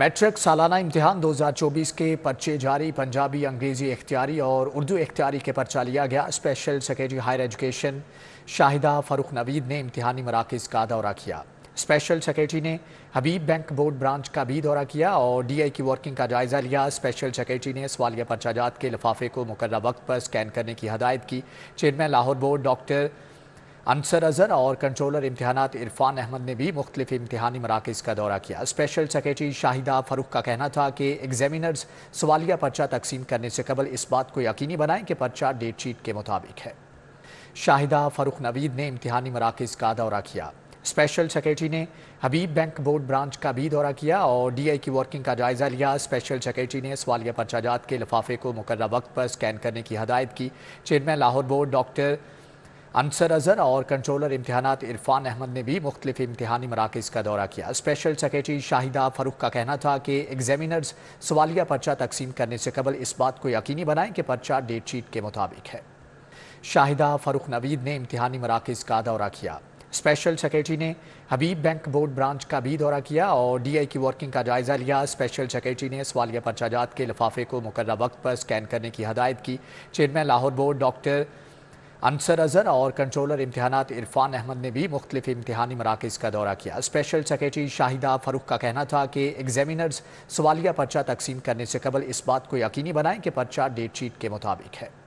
matric सालाना इम्तहान 2024 के पर्चे जारी पंजाबी अंग्रेज़ी इख्तियारी और उर्दू इख्तियारी के पर्चा लिया गया special secretary higher education Shahida Farooq Naveed ने इम्तहानी मराकज़ का दौरा किया स्पेशल सेक्रेटरी ने हबीब बैंक बोर्ड ब्रांच का भी दौरा किया और डी आई की वर्किंग का जायज़ा लिया स्पेशल सेक्रेटरी ने सवालिया पर्चाजात के लिफाफे को मुकर वक्त पर स्कैन करने की हदायत की chairman Lahore board doctor Ansar Azhar और कंट्रोलर इम्तहान इरफान अहमद ने भी मुख्तलिफ इम्तहानी मराकज़ का दौरा किया स्पेशल सेक्रेटरी शाहिदा फरूख का कहना था कि एग्जामिनर्स सवालिया पर्चा तकसीम करने से कबल इस बात को यकीनी बनाएं कि पर्चा डेट शीट के मुताबिक है शाहिदा फरूख नवीद ने इम्तहानी मराकज़ का दौरा किया स्पेशल सेक्रेटरी ने हबीब बैंक बोर्ड ब्रांच का भी दौरा किया और डी आई की वर्किंग का जायज़ा लिया स्पेशल सेक्रेटरी ने सवालिया पर्चाजात के लिफाफे को मुकर्रा वक्त पर स्कैन करने की हदायत की chairman Lahore board doctor Ansar Azhar और कंट्रोलर इम्तहान इरफान अहमद ने भी मुख्तलिफ इम्तहानी मराकज़ का दौरा किया स्पेशल सेक्रेटरी शाहिदा फरूख का कहना था कि एग्जामिनर्स सवालिया पर्चा तकसीम करने से कबल इस बात को यकीनी बनाएं कि पर्चा डेट शीट के मुताबिक है शाहिदा फरूख नवीद ने इम्तहानी मराकज़ का दौरा किया स्पेशल सेक्रेटरी ने हबीब बैंक बोर्ड ब्रांच का भी दौरा किया और डीआई की वर्किंग का जायजा लिया स्पेशल सेक्रेटरी ने सवालिया पर्चाजात के लिफाफे को मुकर्रा वक्त पर स्कैन करने की हदायत की chairman Lahore board doctor Ansar Azhar और कंट्रोलर इम्तहान इरफान अहमद ने भी मुख्तलिफ इम्तहानी मराकज़ का दौरा किया स्पेशल सेक्रेटरी शाहिदा फरूख का कहना था कि एग्जामिनर्स सवालिया पर्चा तकसीम करने से कबल इस बात को यकीनी बनाएं कि पर्चा डेट शीट के मुताबिक है